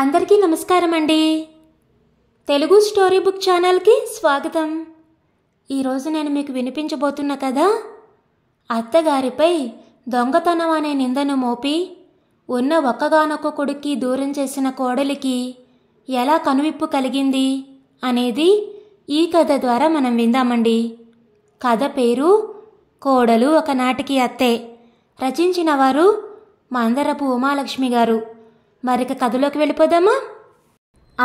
అందరికీ నమస్కారం అండి తెలుగు స్టోరీ బుక్ ఛానల్కి స్వాగతం ఈరోజు నేను మీకు వినిపించబోతున్న కదా అత్తగారిపై దొంగతనం అనే నిందను మోపి ఉన్న ఒక్కగానొక్క కొడుక్కి దూరం చేసిన కోడలికి ఎలా కనువిప్పు కలిగింది అనేది ఈ కథ ద్వారా మనం విందామండి కథ పేరు కోడలు ఒకనాటికి అత్తే రచించిన వారు మందరపు ఉమాలక్ష్మి గారు మరిక కథలోకి వెళ్ళిపోదామా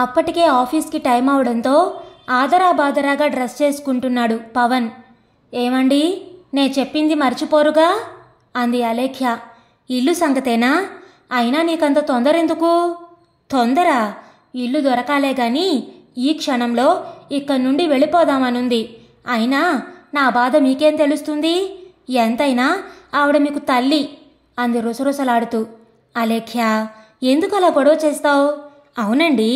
అప్పటికే ఆఫీస్కి టైం అవడంతో ఆదరా బాదరాగా డ్రెస్ చేసుకుంటున్నాడు పవన్ ఏమండి నే చెప్పింది మర్చిపోరుగా అంది అలేఖ్య ఇల్లు సంగతేనా అయినా నీకంత తొందర ఎందుకు తొందర ఇల్లు దొరకాలే గాని ఈ క్షణంలో ఇక్కడి నుండి వెళ్ళిపోదామనుంది అయినా నా బాధ మీకేం తెలుస్తుంది ఎంతైనా ఆవిడ మీకు తల్లి అంది రుసరుసలాడుతూ అలేఖ్య ఎందుకు అలా గొడవ చేస్తావు అవునండి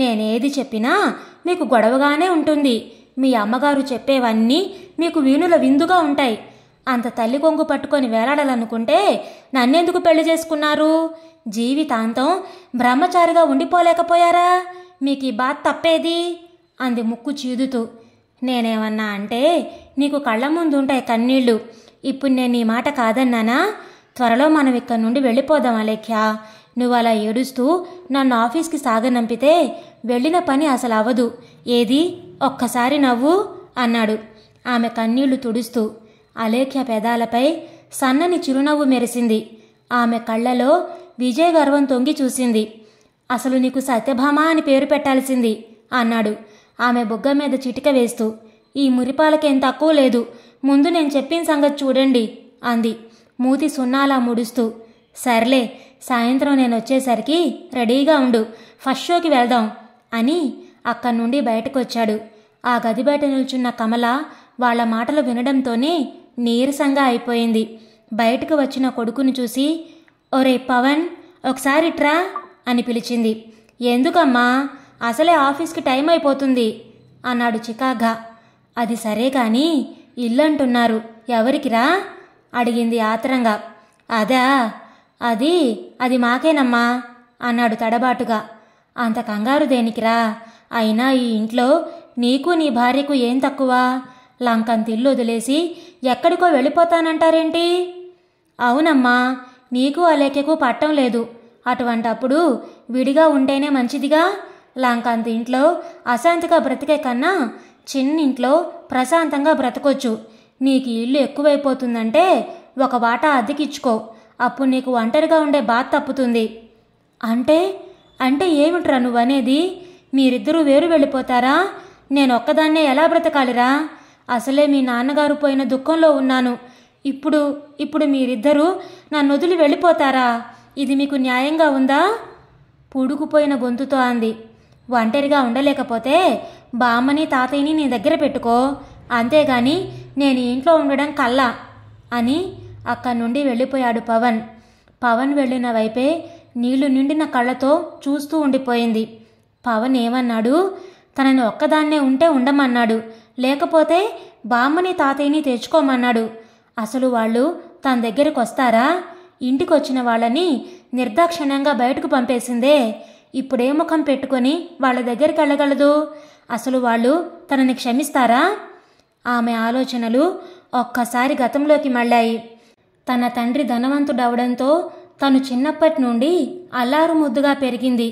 నేనేది చెప్పినా మీకు గొడవగానే ఉంటుంది మీ అమ్మగారు చెప్పేవన్నీ మీకు వీణుల విందుగా ఉంటాయి అంత తల్లి కొంగు పట్టుకొని వేలాడాలనుకుంటే నన్నెందుకు పెళ్లి చేసుకున్నారు జీవితాంతం బ్రహ్మచారిగా ఉండిపోలేకపోయారా మీకు ఈ బాధ తప్పేది అంది ముక్కు చీదుతూ నేనేమన్నా అంటే నీకు కళ్ళ ముందు ఉంటాయి కన్నీళ్ళు ఇప్పుడు నేను నీ మాట కాదన్నానా త్వరలో మనం ఇక్కడి నుండి వెళ్ళిపోదాం అలేఖ్యా నువ్వు అలా ఏడుస్తూ నన్ను ఆఫీస్కి సాగనంపితే వెళ్ళిన పని అసలు అవ్వదు ఏది ఒక్కసారి నవ్వు అన్నాడు ఆమె కన్నీళ్లు తుడుస్తూ అలేఖ్య పెదాలపై సన్నని చిరునవ్వు మెరిసింది ఆమె కళ్ళలో విజయ్ గర్వం తొంగి చూసింది అసలు నీకు సత్యభామ అని పేరు పెట్టాల్సింది అన్నాడు ఆమె బొగ్గ మీద చిటిక వేస్తూ ఈ మురిపాలకేం తక్కువ లేదు ముందు నేను చెప్పిన సంగతి చూడండి అంది మూతి సున్నాలా ముడుస్తూ సర్లే సాయంత్రం నేను వచ్చేసరికి రెడీగా ఉండు ఫస్ట్ షోకి వెళ్దాం అని అక్కడి నుండి బయటకు వచ్చాడు ఆ గది బయట నిల్చున్న కమల వాళ్ల మాటలు వినడంతోనే నీరసంగా అయిపోయింది బయటకు వచ్చిన కొడుకును చూసి ఒరే పవన్ ఒకసారి ట్రా అని పిలిచింది ఎందుకమ్మా అసలే ఆఫీస్కి టైం అయిపోతుంది అన్నాడు చికాగా అది సరే కాని ఇల్లంటున్నారు ఎవరికిరా అడిగింది ఆత్రంగా అదా అది అది మాకేనమ్మా అన్నాడు తడబాటుగా అంత కంగారు దేనికిరా అయినా ఈ ఇంట్లో నీకు నీ భార్యకు ఏం తక్కువ తిల్లు వదిలేసి ఎక్కడికో వెళ్ళిపోతానంటారేంటి అవునమ్మా నీకు ఆ లేఖకు పట్టం లేదు అటువంటప్పుడు విడిగా ఉంటేనే మంచిదిగా లంకంత ఇంట్లో అశాంతిగా బ్రతికే కన్నా చిన్నింట్లో ప్రశాంతంగా బ్రతకొచ్చు నీకు ఇల్లు ఎక్కువైపోతుందంటే ఒక వాటా అద్దెకిచ్చుకో అప్పుడు నీకు ఒంటరిగా ఉండే బాధ తప్పుతుంది అంటే అంటే ఏమిట్రా నువ్వనేది మీరిద్దరూ వేరు వెళ్ళిపోతారా నేను ఒక్కదాన్నే ఎలా బ్రతకాలిరా అసలే మీ నాన్నగారు పోయిన దుఃఖంలో ఉన్నాను ఇప్పుడు ఇప్పుడు మీరిద్దరూ నన్ను వదిలి వెళ్ళిపోతారా ఇది మీకు న్యాయంగా ఉందా పూడుకుపోయిన గొంతుతో అంది ఒంటరిగా ఉండలేకపోతే బామ్మని తాతయ్యని నీ దగ్గర పెట్టుకో అంతేగాని నేను ఇంట్లో ఉండడం కల్లా అని అక్కడి నుండి వెళ్ళిపోయాడు పవన్ పవన్ వెళ్ళిన వైపే నీళ్లు నిండిన కళ్ళతో చూస్తూ ఉండిపోయింది పవన్ ఏమన్నాడు తనని ఒక్కదాన్నే ఉంటే ఉండమన్నాడు లేకపోతే బామ్మని తాతయ్యని తెచ్చుకోమన్నాడు అసలు వాళ్ళు తన దగ్గరికి వస్తారా ఇంటికొచ్చిన వాళ్ళని నిర్దాక్షిణ్యంగా బయటకు పంపేసిందే ఇప్పుడే ముఖం పెట్టుకొని వాళ్ళ దగ్గరికి వెళ్ళగలదు అసలు వాళ్ళు తనని క్షమిస్తారా ఆమె ఆలోచనలు ఒక్కసారి గతంలోకి మళ్ళాయి తన తండ్రి ధనవంతుడవడంతో తను చిన్నప్పటి నుండి అల్లారు ముద్దుగా పెరిగింది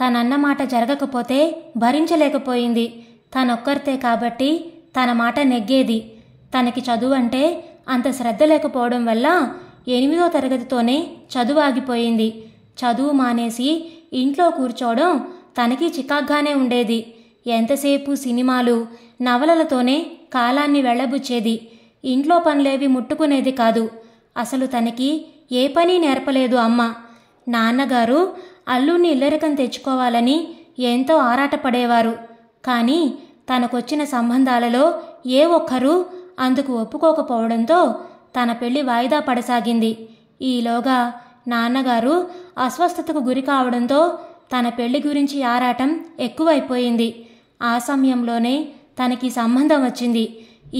తనన్న మాట జరగకపోతే భరించలేకపోయింది తనొక్కరితే కాబట్టి తన మాట నెగ్గేది తనకి చదువు అంటే అంత శ్రద్ధ లేకపోవడం వల్ల ఎనిమిదో తరగతితోనే చదువు ఆగిపోయింది చదువు మానేసి ఇంట్లో కూర్చోవడం తనకి చికాగ్గానే ఉండేది ఎంతసేపు సినిమాలు నవలలతోనే కాలాన్ని వెళ్ళబుచ్చేది ఇంట్లో పనులేవి ముట్టుకునేది కాదు అసలు తనకి ఏ పని నేర్పలేదు అమ్మ నాన్నగారు అల్లుని ఇల్లరికం తెచ్చుకోవాలని ఎంతో ఆరాటపడేవారు కానీ తనకొచ్చిన సంబంధాలలో ఏ ఒక్కరూ అందుకు ఒప్పుకోకపోవడంతో తన పెళ్లి వాయిదా పడసాగింది ఈలోగా నాన్నగారు అస్వస్థతకు గురి కావడంతో తన పెళ్లి గురించి ఆరాటం ఎక్కువైపోయింది ఆ సమయంలోనే తనకి సంబంధం వచ్చింది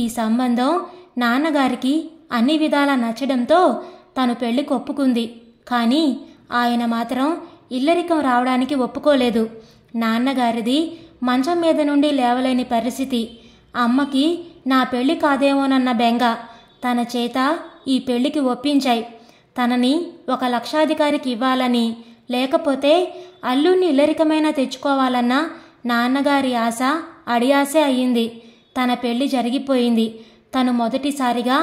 ఈ సంబంధం నాన్నగారికి అన్ని విధాలా నచ్చడంతో తను పెళ్లి ఒప్పుకుంది కానీ ఆయన మాత్రం ఇల్లరికం రావడానికి ఒప్పుకోలేదు నాన్నగారిది మంచం మీద నుండి లేవలేని పరిస్థితి అమ్మకి నా పెళ్లి కాదేమోనన్న బెంగ తన చేత ఈ పెళ్లికి ఒప్పించాయి తనని ఒక లక్షాధికారికి ఇవ్వాలని లేకపోతే అల్లుణ్ణి ఇల్లరికమైనా తెచ్చుకోవాలన్న నాన్నగారి ఆశ అడియాసే అయ్యింది తన పెళ్లి జరిగిపోయింది తను మొదటిసారిగా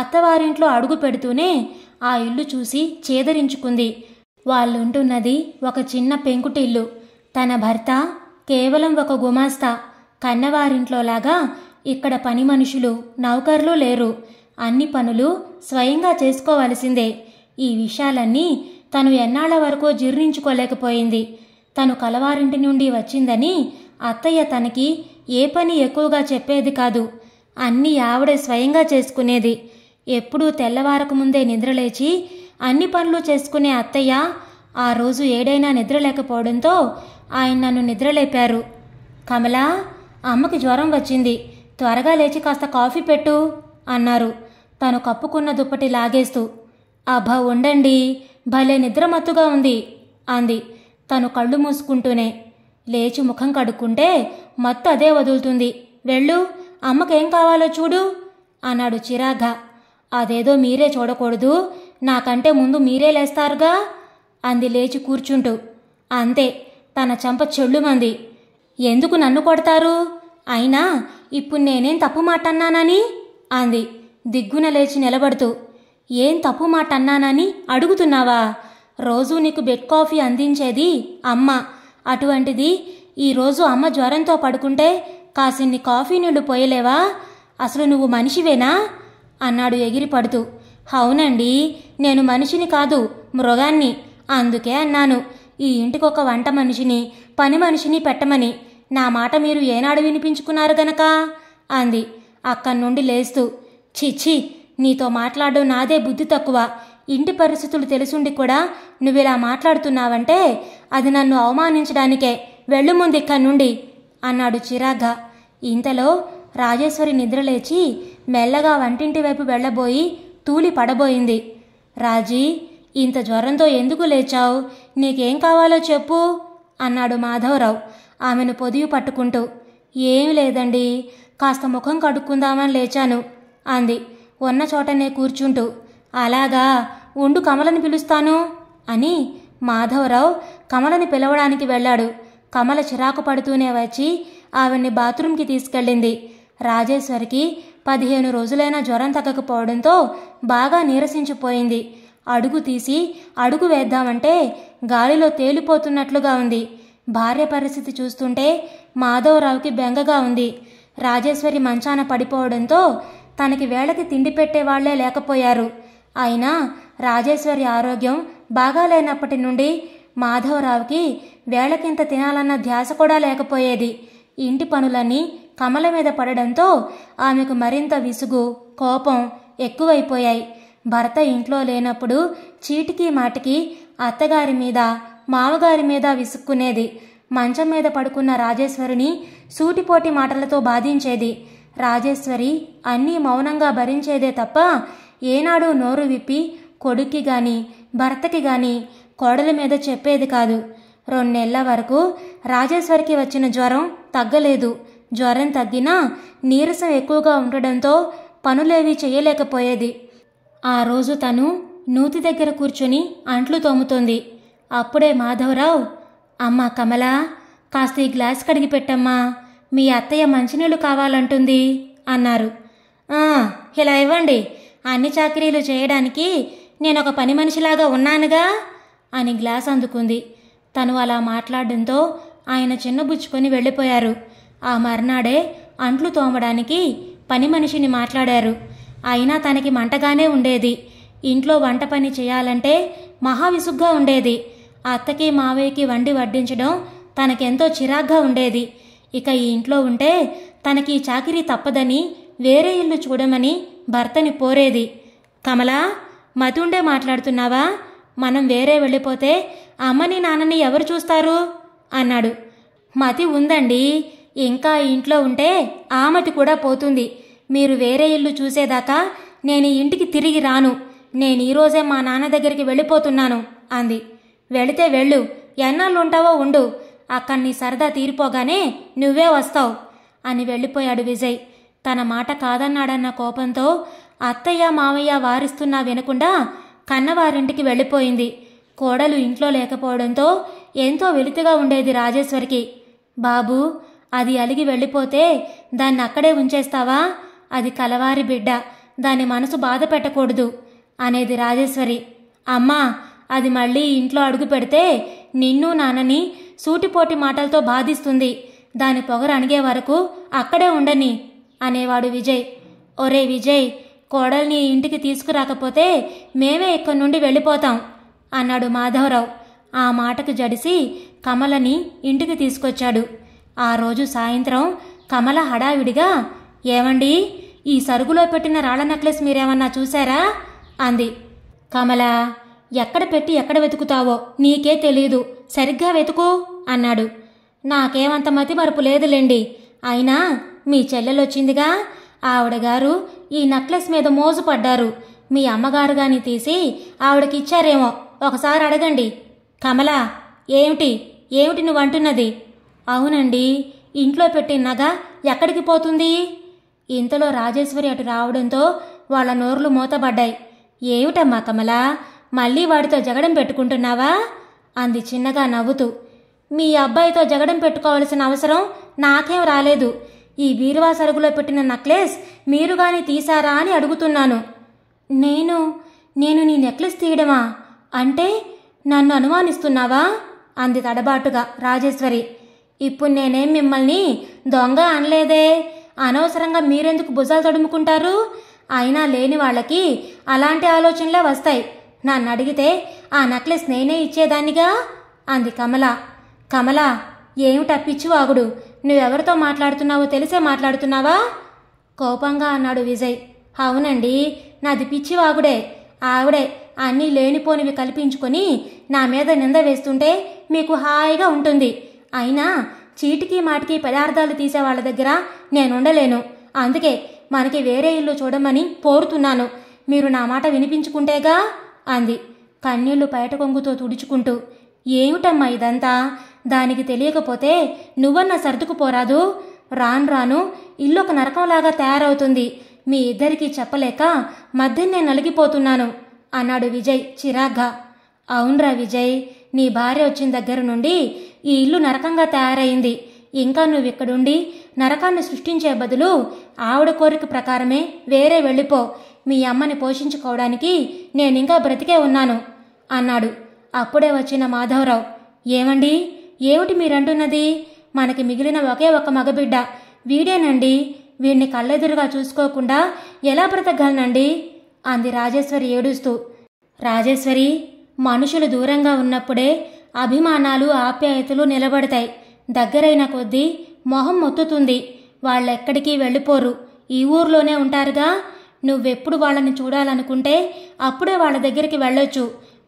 అత్తవారింట్లో అడుగు పెడుతూనే ఆ ఇల్లు చూసి చేదరించుకుంది వాళ్ళుంటున్నది ఒక చిన్న పెంకుటిల్లు తన భర్త కేవలం ఒక గుమాస్తా కన్నవారింట్లోలాగా ఇక్కడ పని మనుషులు నౌకర్లు లేరు అన్ని పనులు స్వయంగా చేసుకోవలసిందే ఈ విషయాలన్నీ తను ఎన్నాళ్ల వరకు జీర్ణించుకోలేకపోయింది తను కలవారింటి నుండి వచ్చిందని అత్తయ్య తనకి ఏ పని ఎక్కువగా చెప్పేది కాదు అన్నీ ఆవిడే స్వయంగా చేసుకునేది ఎప్పుడూ తెల్లవారకముందే నిద్రలేచి అన్ని పనులు చేసుకునే అత్తయ్య ఆ రోజు ఏడైనా నిద్రలేకపోవడంతో ఆయన నన్ను నిద్రలేపారు కమలా అమ్మకి జ్వరం వచ్చింది త్వరగా లేచి కాస్త కాఫీ పెట్టు అన్నారు తను కప్పుకున్న దుప్పటి లాగేస్తూ అబ్బా ఉండండి భలే నిద్రమత్తుగా ఉంది అంది తను కళ్ళు మూసుకుంటూనే లేచి ముఖం కడుక్కుంటే మత్తు అదే వదులుతుంది వెళ్ళు అమ్మకేం కావాలో చూడు అన్నాడు చిరాగ్గా అదేదో మీరే చూడకూడదు నాకంటే ముందు మీరే లేస్తారుగా అంది లేచి కూర్చుంటూ అంతే తన చెంప చెళ్ళుమంది ఎందుకు నన్ను కొడతారు అయినా ఇప్పుడు నేనేం తప్పు మాట అన్నానని అంది దిగ్గున లేచి నిలబడుతూ ఏం తప్పు మాట అన్నానని అడుగుతున్నావా రోజు నీకు బెడ్ కాఫీ అందించేది అమ్మ అటువంటిది ఈరోజు అమ్మ జ్వరంతో పడుకుంటే కాసిన్ని కాఫీ నుండి పోయలేవా అసలు నువ్వు మనిషివేనా అన్నాడు ఎగిరిపడుతూ అవునండి నేను మనిషిని కాదు మృగాన్ని అందుకే అన్నాను ఈ ఇంటికి ఒక వంట మనిషిని పని మనిషిని పెట్టమని నా మాట మీరు ఏనాడు వినిపించుకున్నారు గనక అంది అక్కడి నుండి లేస్తూ చిచ్చి నీతో మాట్లాడడం నాదే బుద్ధి తక్కువ ఇంటి పరిస్థితులు తెలుసుండి కూడా నువ్విలా మాట్లాడుతున్నావంటే అది నన్ను అవమానించడానికే వెళ్ళు ముందు ఇక్కడి నుండి అన్నాడు చిరాగ్గా ఇంతలో రాజేశ్వరి నిద్రలేచి మెల్లగా వంటింటి వైపు వెళ్ళబోయి తూలి పడబోయింది రాజీ ఇంత జ్వరంతో ఎందుకు లేచావు నీకేం కావాలో చెప్పు అన్నాడు మాధవరావు ఆమెను పొదివి పట్టుకుంటూ ఏమి లేదండి కాస్త ముఖం కడుక్కుందామని లేచాను అంది ఉన్న చోటనే కూర్చుంటూ అలాగా ఉండు కమలని పిలుస్తాను అని మాధవరావు కమలని పిలవడానికి వెళ్ళాడు కమల చిరాకు పడుతూనే వచ్చి ఆవిడ్ని బాత్రూమ్కి తీసుకెళ్ళింది రాజేశ్వరికి పదిహేను రోజులైనా జ్వరం తగ్గకపోవడంతో బాగా నీరసించిపోయింది అడుగు తీసి అడుగు వేద్దామంటే గాలిలో తేలిపోతున్నట్లుగా ఉంది భార్య పరిస్థితి చూస్తుంటే మాధవరావుకి బెంగగా ఉంది రాజేశ్వరి మంచాన పడిపోవడంతో తనకి వేళకి తిండి పెట్టేవాళ్లే లేకపోయారు అయినా రాజేశ్వరి ఆరోగ్యం బాగాలేనప్పటి నుండి మాధవరావుకి వేళకింత తినాలన్న ధ్యాస కూడా లేకపోయేది ఇంటి పనులన్నీ కమల మీద పడడంతో ఆమెకు మరింత విసుగు కోపం ఎక్కువైపోయాయి భర్త ఇంట్లో లేనప్పుడు చీటికి మాటికి అత్తగారి మీద మామగారి మీద విసుక్కునేది మంచం మీద పడుకున్న రాజేశ్వరిని సూటిపోటి మాటలతో బాధించేది రాజేశ్వరి అన్నీ మౌనంగా భరించేదే తప్ప ఏనాడు నోరు విప్పి కొడుక్కి గాని భర్తకి గాని కోడల మీద చెప్పేది కాదు రెండేళ్ల వరకు రాజేశ్వరికి వచ్చిన జ్వరం తగ్గలేదు జ్వరం తగ్గినా నీరసం ఎక్కువగా ఉండడంతో పనులేవి చేయలేకపోయేది ఆ రోజు తను నూతి దగ్గర కూర్చుని అంట్లు తోముతుంది అప్పుడే మాధవరావు అమ్మ కమలా కాస్త ఈ గ్లాస్ కడిగి పెట్టమ్మా మీ అత్తయ్య మంచినీళ్ళు కావాలంటుంది అన్నారు ఇలా ఇవ్వండి అన్ని చాకరీలు చేయడానికి నేను ఒక పని మనిషిలాగా ఉన్నానుగా అని గ్లాస్ అందుకుంది తను అలా మాట్లాడడంతో ఆయన చిన్నబుచ్చుకొని వెళ్ళిపోయారు ఆ మర్నాడే అంట్లు తోమడానికి పని మనిషిని మాట్లాడారు అయినా తనకి మంటగానే ఉండేది ఇంట్లో వంట పని చేయాలంటే మహావిసుగ్గా ఉండేది అత్తకి మావయ్యకి వండి వడ్డించడం తనకెంతో చిరాగ్గా ఉండేది ఇక ఈ ఇంట్లో ఉంటే తనకి చాకిరీ తప్పదని వేరే ఇల్లు చూడమని భర్తని పోరేది కమలా మతుండే మాట్లాడుతున్నావా మనం వేరే వెళ్ళిపోతే అమ్మని నాన్నని ఎవరు చూస్తారు అన్నాడు మతి ఉందండి ఇంకా ఇంట్లో ఉంటే ఆమతి కూడా పోతుంది మీరు వేరే ఇల్లు చూసేదాకా నేను ఇంటికి తిరిగి రాను నేను ఈరోజే మా నాన్న దగ్గరికి వెళ్ళిపోతున్నాను అంది వెళితే వెళ్ళు ఎన్నాళ్ళుంటావో ఉండు అక్కడ నీ సరదా తీరిపోగానే నువ్వే వస్తావు అని వెళ్ళిపోయాడు విజయ్ తన మాట కాదన్నాడన్న కోపంతో అత్తయ్య మావయ్య వారిస్తున్నా వినకుండా కన్నవారింటికి వెళ్ళిపోయింది కోడలు ఇంట్లో లేకపోవడంతో ఎంతో వెలితిగా ఉండేది రాజేశ్వరికి బాబూ అది అలిగి వెళ్ళిపోతే దాన్ని అక్కడే ఉంచేస్తావా అది కలవారి బిడ్డ దాని మనసు బాధ పెట్టకూడదు అనేది రాజేశ్వరి అమ్మా అది మళ్ళీ ఇంట్లో అడుగు పెడితే నిన్ను నాన్నని సూటిపోటి మాటలతో బాధిస్తుంది దాని పొగరు అణిగే వరకు అక్కడే ఉండని అనేవాడు విజయ్ ఒరే విజయ్ కోడల్ని ఇంటికి తీసుకురాకపోతే మేమే ఇక్కడి నుండి వెళ్ళిపోతాం అన్నాడు మాధవరావు ఆ మాటకు జడిసి కమలని ఇంటికి తీసుకొచ్చాడు ఆ రోజు సాయంత్రం కమల హడావిడిగా ఏమండి ఈ సరుకులో పెట్టిన రాళ్ల నెక్లెస్ మీరేమన్నా చూశారా అంది కమల ఎక్కడ పెట్టి ఎక్కడ వెతుకుతావో నీకే తెలియదు సరిగ్గా వెతుకు అన్నాడు నాకేమంత మతి మరపు లేదులేండి అయినా మీ చెల్లెలొచ్చిందిగా ఆవిడగారు ఈ నెక్లెస్ మీద పడ్డారు మీ అమ్మగారు గాని తీసి ఆవిడకిచ్చారేమో ఒకసారి అడగండి కమల ఏమిటి ఏమిటి నువ్వు అంటున్నది అవునండి ఇంట్లో పెట్టిన నగ ఎక్కడికి పోతుంది ఇంతలో రాజేశ్వరి అటు రావడంతో వాళ్ళ నోర్లు మూతబడ్డాయి ఏమిటమ్మా కమల మళ్ళీ వాడితో జగడం పెట్టుకుంటున్నావా అంది చిన్నగా నవ్వుతూ మీ అబ్బాయితో జగడం పెట్టుకోవాల్సిన అవసరం నాకేం రాలేదు ఈ బీరువా సరుగులో పెట్టిన నెక్లెస్ మీరు గాని తీశారా అని అడుగుతున్నాను నేను నేను నీ నెక్లెస్ తీయడమా అంటే నన్ను అనుమానిస్తున్నావా అంది తడబాటుగా రాజేశ్వరి ఇప్పుడు నేనేం మిమ్మల్ని దొంగ అనలేదే అనవసరంగా మీరెందుకు భుజాలు తడుముకుంటారు అయినా లేని వాళ్ళకి అలాంటి ఆలోచనలే వస్తాయి నన్ను అడిగితే ఆ నెక్లెస్ నేనే ఇచ్చేదాన్నిగా అంది కమల కమల ఏమిటప్పించు వాగుడు నువ్వెవరితో మాట్లాడుతున్నావో తెలిసే మాట్లాడుతున్నావా కోపంగా అన్నాడు విజయ్ అవునండి నాది పిచ్చివాగుడే ఆవిడే అన్నీ లేనిపోనివి కల్పించుకొని నా మీద నింద వేస్తుంటే మీకు హాయిగా ఉంటుంది అయినా చీటికి మాటికి పదార్థాలు తీసే వాళ్ళ దగ్గర నేనుండలేను అందుకే మనకి వేరే ఇల్లు చూడమని కోరుతున్నాను మీరు నా మాట వినిపించుకుంటేగా అంది కన్నీళ్లు బయట కొంగుతో తుడుచుకుంటూ ఏమిటమ్మా ఇదంతా దానికి తెలియకపోతే నువ్వన్న సర్దుకుపోరాదు రాను రాను ఇల్లు ఒక నరకంలాగా తయారవుతుంది మీ ఇద్దరికీ చెప్పలేక మధ్య నేను నలిగిపోతున్నాను అన్నాడు విజయ్ చిరాగ్గా అవునరా విజయ్ నీ భార్య వచ్చిన దగ్గర నుండి ఈ ఇల్లు నరకంగా తయారైంది ఇంకా నువ్వు ఇక్కడుండి నరకాన్ని సృష్టించే బదులు ఆవిడ కోరిక ప్రకారమే వేరే వెళ్ళిపో మీ అమ్మని పోషించుకోవడానికి నేనింకా బ్రతికే ఉన్నాను అన్నాడు అప్పుడే వచ్చిన మాధవరావు ఏమండి ఏమిటి మీరంటున్నది మనకి మిగిలిన ఒకే ఒక మగబిడ్డ వీడేనండి వీడిని కళ్ళెదురుగా చూసుకోకుండా ఎలా బ్రతకగలనండి అంది రాజేశ్వరి ఏడుస్తూ రాజేశ్వరి మనుషులు దూరంగా ఉన్నప్పుడే అభిమానాలు ఆప్యాయతలు నిలబడతాయి దగ్గరైన కొద్దీ మొహం మొత్తుతుంది వాళ్ళెక్కడికి వెళ్ళిపోరు ఈ ఊర్లోనే ఉంటారుగా నువ్వెప్పుడు వాళ్ళని చూడాలనుకుంటే అప్పుడే వాళ్ళ దగ్గరికి వెళ్ళొచ్చు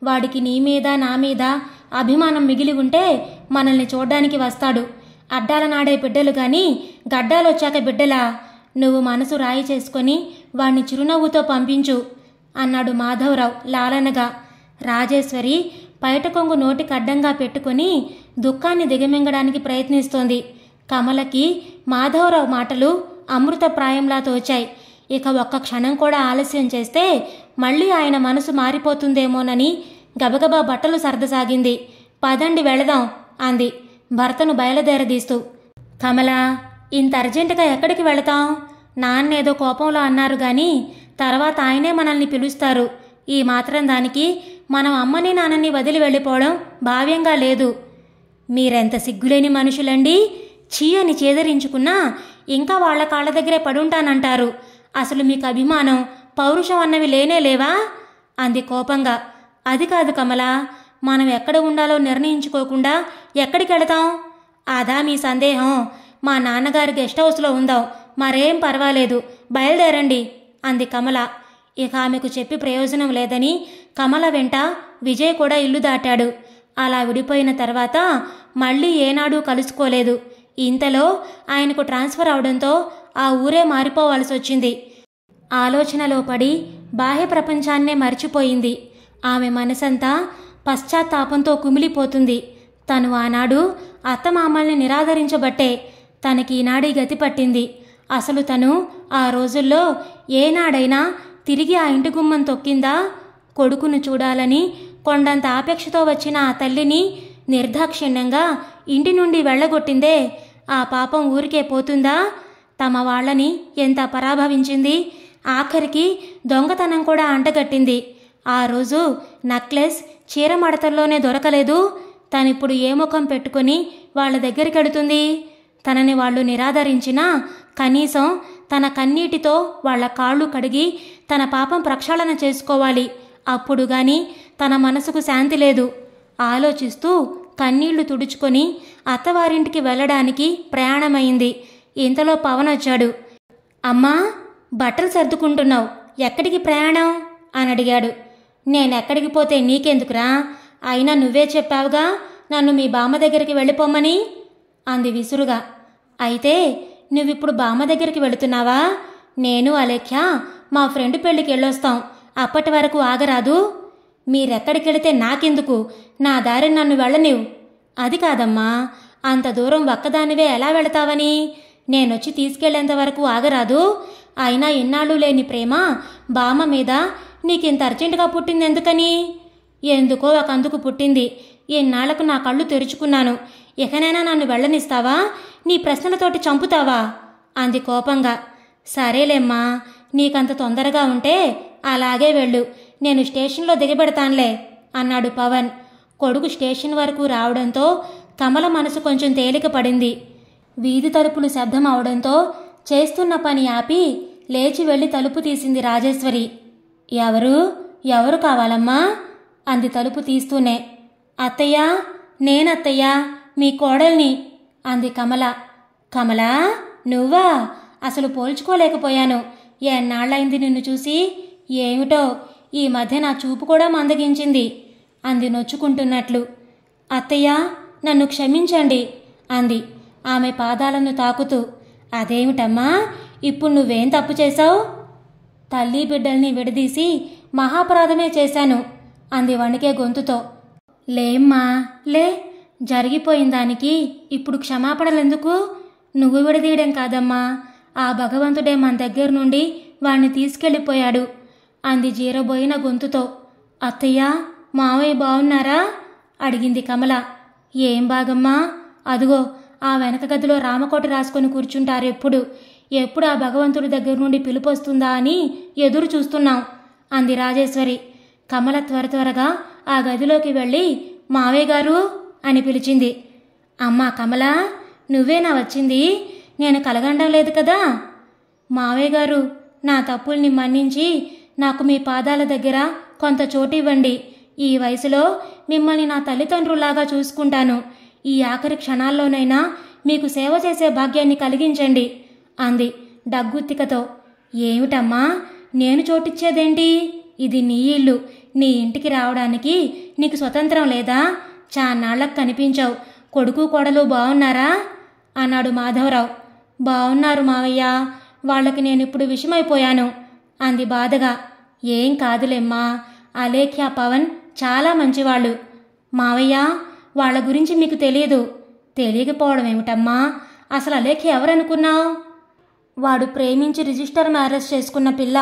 వాడికి నీ మీద నా మీద అభిమానం మిగిలి ఉంటే మనల్ని చూడ్డానికి వస్తాడు అడ్డాల నాడే బిడ్డలు కానీ గడ్డాలొచ్చాక బిడ్డలా నువ్వు మనసు రాయి చేసుకొని వాణ్ణి చిరునవ్వుతో పంపించు అన్నాడు మాధవరావు లాలనగా రాజేశ్వరి పైట కొంగు నోటి కడ్డంగా పెట్టుకుని దుఃఖాన్ని దిగమింగడానికి ప్రయత్నిస్తోంది కమలకి మాధవరావు మాటలు అమృతప్రాయంలా తోచాయి ఇక ఒక్క క్షణం కూడా ఆలస్యం చేస్తే మళ్ళీ ఆయన మనసు మారిపోతుందేమోనని గబగబా బట్టలు సర్దసాగింది పదండి వెళదాం అంది భర్తను బయలుదేరదీస్తూ కమలా ఇంత అర్జెంటుగా ఎక్కడికి వెళతాం నాన్నేదో కోపంలో అన్నారు కానీ తర్వాత ఆయనే మనల్ని పిలుస్తారు ఈ మాత్రం దానికి మనం అమ్మని నాన్నని వదిలి వెళ్ళిపోవడం భావ్యంగా లేదు మీరెంత సిగ్గులేని మనుషులండి చీ అని చేదరించుకున్నా ఇంకా వాళ్ళ కాళ్ళ దగ్గరే పడుంటానంటారు అసలు మీకు అభిమానం పౌరుషం అన్నవి లేనే లేవా అంది కోపంగా అది కాదు కమలా మనం ఎక్కడ ఉండాలో నిర్ణయించుకోకుండా ఎక్కడికి వెళతాం అదా మీ సందేహం మా నాన్నగారి గెస్ట్ హౌస్లో ఉందాం మరేం పర్వాలేదు బయలుదేరండి అంది కమల ఇక ఆమెకు చెప్పి ప్రయోజనం లేదని కమల వెంట విజయ్ కూడా ఇల్లు దాటాడు అలా విడిపోయిన తర్వాత మళ్ళీ ఏనాడు కలుసుకోలేదు ఇంతలో ఆయనకు ట్రాన్స్ఫర్ అవడంతో ఆ ఊరే మారిపోవాల్సి వచ్చింది ఆలోచనలో పడి బాహ్య ప్రపంచాన్నే మర్చిపోయింది ఆమె మనసంతా పశ్చాత్తాపంతో కుమిలిపోతుంది తను ఆనాడు అత్తమామల్ని నిరాదరించబట్టే తనకి ఈనాడి గతి పట్టింది అసలు తను ఆ రోజుల్లో ఏనాడైనా తిరిగి ఆ ఇంటి గుమ్మం తొక్కిందా కొడుకును చూడాలని కొండంత ఆపేక్షతో వచ్చిన ఆ తల్లిని నిర్దాక్షిణ్యంగా ఇంటి నుండి వెళ్ళగొట్టిందే ఆ పాపం ఊరికే పోతుందా తమ వాళ్ళని ఎంత పరాభవించింది ఆఖరికి దొంగతనం కూడా అంటగట్టింది ఆ రోజు నక్లెస్ చీర మడతల్లోనే దొరకలేదు తనిప్పుడు ఏ ముఖం పెట్టుకుని వాళ్ళ దగ్గరికి వెడుతుంది తనని వాళ్ళు నిరాదరించినా కనీసం తన కన్నీటితో వాళ్ల కాళ్ళు కడిగి తన పాపం ప్రక్షాళన చేసుకోవాలి అప్పుడు గాని తన మనసుకు శాంతి లేదు ఆలోచిస్తూ కన్నీళ్లు తుడుచుకొని అత్తవారింటికి వెళ్ళడానికి ప్రయాణమైంది ఇంతలో పవన్ వచ్చాడు అమ్మా బట్టలు సర్దుకుంటున్నావు ఎక్కడికి ప్రయాణం అని అడిగాడు నేనెక్కడికి పోతే నీకెందుకురా అయినా నువ్వే చెప్పావుగా నన్ను మీ బామ్మ దగ్గరికి వెళ్ళిపోమ్మని అంది విసురుగా అయితే నువ్విప్పుడు బామ్మ దగ్గరికి వెళుతున్నావా నేను అలేఖ్య మా ఫ్రెండ్ పెళ్ళికి వెళ్ళొస్తాం అప్పటి వరకు ఆగరాదు మీరెక్కడికి వెళితే నాకెందుకు నా దారి నన్ను వెళ్ళనివ్వు అది కాదమ్మా అంత దూరం ఒక్కదానివే ఎలా వెళతావని నేనొచ్చి తీసుకెళ్లేంత వరకు ఆగరాదు అయినా ఇన్నాళ్ళు లేని ప్రేమ బామ్మ మీద నీకింత అర్జెంటుగా పుట్టింది ఎందుకని ఎందుకో ఒక అందుకు పుట్టింది ఎన్నాళ్లకు నా కళ్ళు తెరుచుకున్నాను ఎకనైనా నన్ను వెళ్ళనిస్తావా నీ ప్రశ్నలతోటి చంపుతావా అంది కోపంగా సరేలేమ్మా నీకంత తొందరగా ఉంటే అలాగే వెళ్ళు నేను స్టేషన్లో దిగబెడతానులే అన్నాడు పవన్ కొడుకు స్టేషన్ వరకు రావడంతో కమల మనసు కొంచెం తేలిక పడింది వీధి తలుపులు శబ్దం అవడంతో చేస్తున్న పని ఆపి లేచి వెళ్ళి తలుపు తీసింది రాజేశ్వరి ఎవరు ఎవరు కావాలమ్మా అంది తలుపు తీస్తూనే అత్తయ్య నేనత్తయ్యా మీ కోడల్ని అంది కమల కమలా నువ్వా అసలు పోల్చుకోలేకపోయాను ఎన్నాళ్ళైంది నిన్ను చూసి ఏమిటో ఈ మధ్య నా చూపు కూడా మందగించింది అంది నొచ్చుకుంటున్నట్లు అత్తయ్య నన్ను క్షమించండి అంది ఆమె పాదాలను తాకుతూ అదేమిటమ్మా ఇప్పుడు నువ్వేం తప్పు చేశావు తల్లి బిడ్డల్ని విడదీసి మహాపరాధమే చేశాను అంది వణికే గొంతుతో లేమ్మా లే జరిగిపోయిన దానికి ఇప్పుడు క్షమాపణలెందుకు నువ్వు విడదీయడం కాదమ్మా ఆ భగవంతుడే మన దగ్గర నుండి వాణ్ణి తీసుకెళ్ళిపోయాడు అంది జీరబోయిన గొంతుతో అత్తయ్య మావయ్య బావున్నారా అడిగింది కమల ఏం బాగమ్మా అదుగో ఆ వెనక గదిలో రామకోట రాసుకొని కూర్చుంటారు ఎప్పుడు ఎప్పుడు ఆ భగవంతుడి దగ్గర నుండి వస్తుందా అని ఎదురు చూస్తున్నాం అంది రాజేశ్వరి కమల త్వర త్వరగా ఆ గదిలోకి వెళ్ళి మావే గారు అని పిలిచింది అమ్మా కమల నువ్వేనా వచ్చింది నేను కలగండం లేదు కదా మావే గారు నా తప్పుల్ని మన్నించి నాకు మీ పాదాల దగ్గర కొంత చోటు ఇవ్వండి ఈ వయసులో మిమ్మల్ని నా తల్లిదండ్రులాగా చూసుకుంటాను ఈ ఆఖరి క్షణాల్లోనైనా మీకు సేవ చేసే భాగ్యాన్ని కలిగించండి అంది డగ్గుత్తికతో ఏమిటమ్మా నేను చోటిచ్చేదేంటి ఇది నీ ఇల్లు నీ ఇంటికి రావడానికి నీకు స్వతంత్రం లేదా చాన్నాళ్ళకు కనిపించావు కొడుకు కొడలు బాగున్నారా అన్నాడు మాధవరావు బాగున్నారు మావయ్య వాళ్ళకి నేను ఇప్పుడు విషమైపోయాను అంది బాధగా ఏం కాదులేమ్మా అలేఖ్య పవన్ చాలా మంచివాళ్ళు మావయ్య వాళ్ళ గురించి మీకు తెలియదు తెలియకపోవడం ఏమిటమ్మా అసలు అలేఖ్య ఎవరనుకున్నావు వాడు ప్రేమించి రిజిస్టర్ మ్యారేజ్ చేసుకున్న పిల్ల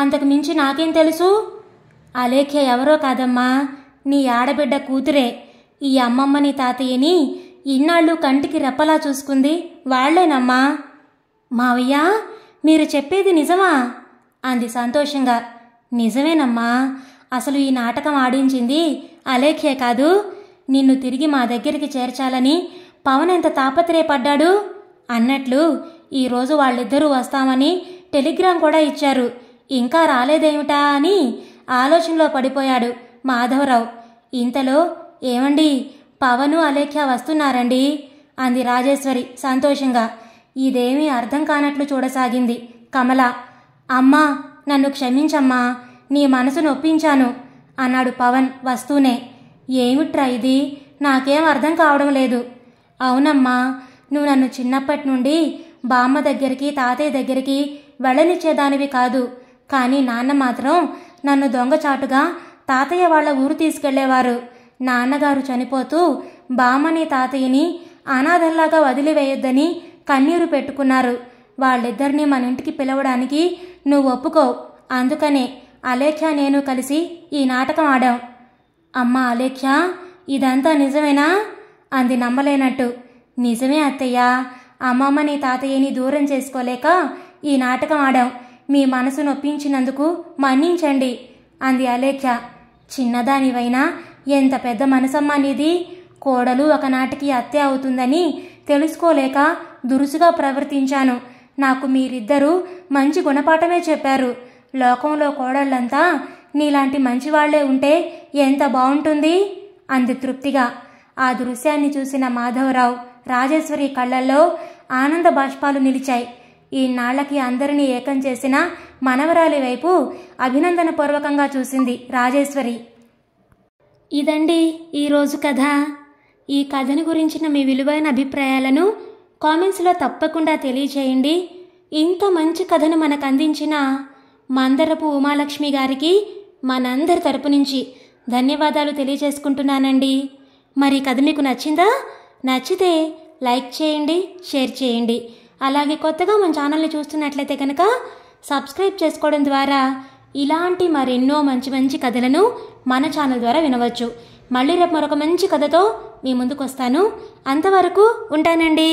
అంతకు మించి నాకేం తెలుసు అలేఖ్య ఎవరో కాదమ్మా నీ ఆడబిడ్డ కూతురే ఈ అమ్మమ్మని తాతయ్యని ఇన్నాళ్ళు కంటికి రెప్పలా చూసుకుంది వాళ్లేనమ్మా మావయ్య మీరు చెప్పేది నిజమా అంది సంతోషంగా నిజమేనమ్మా అసలు ఈ నాటకం ఆడించింది అలేఖ్యే కాదు నిన్ను తిరిగి మా దగ్గరికి చేర్చాలని పవన్ ఎంత తాపత్రయపడ్డాడు అన్నట్లు ఈరోజు వాళ్ళిద్దరూ వస్తామని టెలిగ్రామ్ కూడా ఇచ్చారు ఇంకా రాలేదేమిటా అని ఆలోచనలో పడిపోయాడు మాధవరావు ఇంతలో ఏమండి పవను అలేఖ్య వస్తున్నారండి అంది రాజేశ్వరి సంతోషంగా ఇదేమీ అర్థం కానట్లు చూడసాగింది కమల అమ్మా నన్ను క్షమించమ్మా నీ మనసు నొప్పించాను అన్నాడు పవన్ వస్తూనే ఏమిట్రా ఇది నాకేం అర్థం కావడం లేదు అవునమ్మా నువ్వు నన్ను చిన్నప్పటి నుండి బామ్మ దగ్గరికి తాతయ్య దగ్గరికి వెళ్ళనిచ్చేదానివి కాదు కానీ నాన్న మాత్రం నన్ను దొంగచాటుగా తాతయ్య వాళ్ళ ఊరు తీసుకెళ్లేవారు నాన్నగారు చనిపోతూ బామ్మని తాతయ్యని అనాథల్లాగా వదిలివేయొద్దని కన్నీరు పెట్టుకున్నారు వాళ్ళిద్దరినీ మన ఇంటికి పిలవడానికి నువ్వు ఒప్పుకో అందుకనే అలేఖ్య నేను కలిసి ఈ నాటకం ఆడాం అమ్మ అలేఖ్య ఇదంతా నిజమేనా అంది నమ్మలేనట్టు నిజమే అత్తయ్యా అమ్మమ్మని తాతయ్యని దూరం చేసుకోలేక ఈ నాటకం ఆడాం మీ మనసు నొప్పించినందుకు మన్నించండి అంది అలేఖ్య చిన్నదానివైనా ఎంత పెద్ద మనసమ్మ అనేది కోడలు ఒకనాటికి అత్తే అవుతుందని తెలుసుకోలేక దురుసుగా ప్రవర్తించాను నాకు మీరిద్దరూ మంచి గుణపాఠమే చెప్పారు లోకంలో కోడళ్ళంతా నీలాంటి మంచివాళ్లే ఉంటే ఎంత బాగుంటుంది అంది తృప్తిగా ఆ దృశ్యాన్ని చూసిన మాధవరావు రాజేశ్వరి కళ్ళల్లో ఆనంద బాష్పాలు నిలిచాయి ఈ నాళ్ళకి అందరినీ ఏకం చేసిన మనవరాలి వైపు అభినందన పూర్వకంగా చూసింది రాజేశ్వరి ఇదండి ఈరోజు కథ ఈ కథను గురించిన మీ విలువైన అభిప్రాయాలను కామెంట్స్లో తప్పకుండా తెలియచేయండి ఇంత మంచి కథను మనకు అందించిన మందరపు ఉమాలక్ష్మి గారికి మనందరి తరపు నుంచి ధన్యవాదాలు తెలియజేసుకుంటున్నానండి మరి కథ మీకు నచ్చిందా నచ్చితే లైక్ చేయండి షేర్ చేయండి అలాగే కొత్తగా మన ఛానల్ని చూస్తున్నట్లయితే కనుక సబ్స్క్రైబ్ చేసుకోవడం ద్వారా ఇలాంటి మరెన్నో మంచి మంచి కథలను మన ఛానల్ ద్వారా వినవచ్చు మళ్ళీ రేపు మరొక మంచి కథతో మీ ముందుకు వస్తాను అంతవరకు ఉంటానండి